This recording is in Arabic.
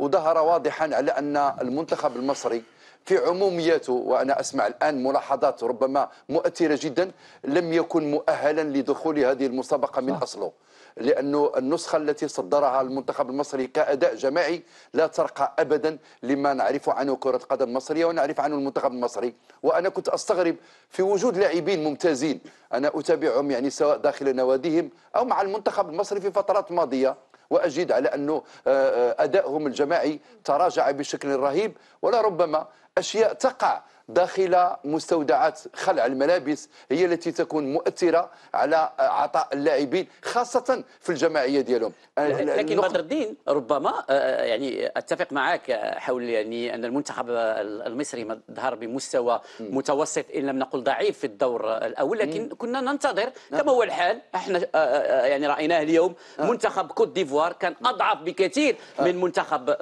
وظهر واضحا على أن المنتخب المصري في عموميته وأنا أسمع الآن ملاحظات ربما مؤثرة جدا لم يكن مؤهلا لدخول هذه المسابقة من أصله لأن النسخة التي صدرها المنتخب المصري كأداء جماعي لا ترقى أبدا لما نعرف عنه كرة قدم مصرية ونعرف عنه المنتخب المصري وأنا كنت أستغرب في وجود لاعبين ممتازين أنا أتابعهم يعني سواء داخل نواديهم أو مع المنتخب المصري في فترات ماضية واجد على انه آه، آه، ادائهم الجماعي تراجع بشكل رهيب ولربما أشياء تقع داخل مستودعات خلع الملابس هي التي تكون مؤثره على عطاء اللاعبين خاصه في الجماعيه ديالهم لكن النقطة... بدر الدين ربما آه، آه، يعني اتفق معك آه، حول يعني ان المنتخب المصري ظهر بمستوى م. متوسط ان لم نقل ضعيف في الدور الاول لكن م. كنا ننتظر نعم. كما هو الحال احنا يعني رايناه اليوم نعم. منتخب كوت ديفوار كان اضعف بكثير من منتخب